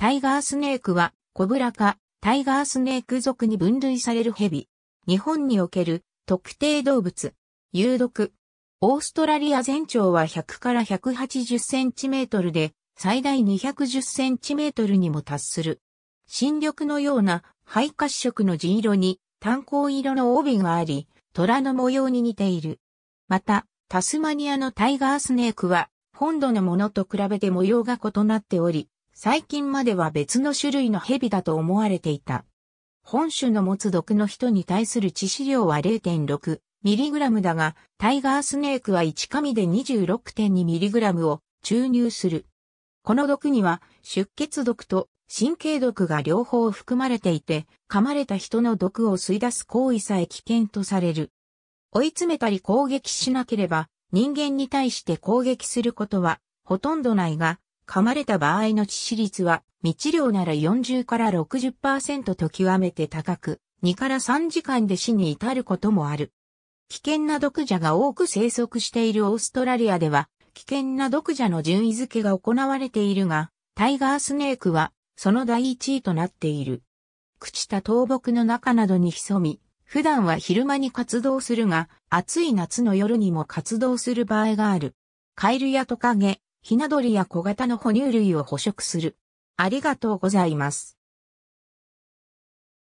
タイガースネークは、コブラ科、タイガースネーク属に分類されるヘビ。日本における特定動物。有毒。オーストラリア全長は100から180センチメートルで、最大210センチメートルにも達する。新緑のような肺褐色の地色に炭鉱色の帯があり、虎の模様に似ている。また、タスマニアのタイガースネークは、本土のものと比べて模様が異なっており、最近までは別の種類の蛇だと思われていた。本種の持つ毒の人に対する致死量は 0.6mg だが、タイガースネークは1紙で 26.2mg を注入する。この毒には出血毒と神経毒が両方含まれていて、噛まれた人の毒を吸い出す行為さえ危険とされる。追い詰めたり攻撃しなければ、人間に対して攻撃することはほとんどないが、噛まれた場合の致死率は未治療なら40から60%と極めて高く、2から3時間で死に至ることもある。危険な毒蛇が多く生息しているオーストラリアでは、危険な毒蛇の順位付けが行われているが、タイガースネークはその第一位となっている。朽ちた倒木の中などに潜み、普段は昼間に活動するが、暑い夏の夜にも活動する場合がある。カエルやトカゲ、ひな鳥や小型の哺乳類を捕食する。ありがとうございます。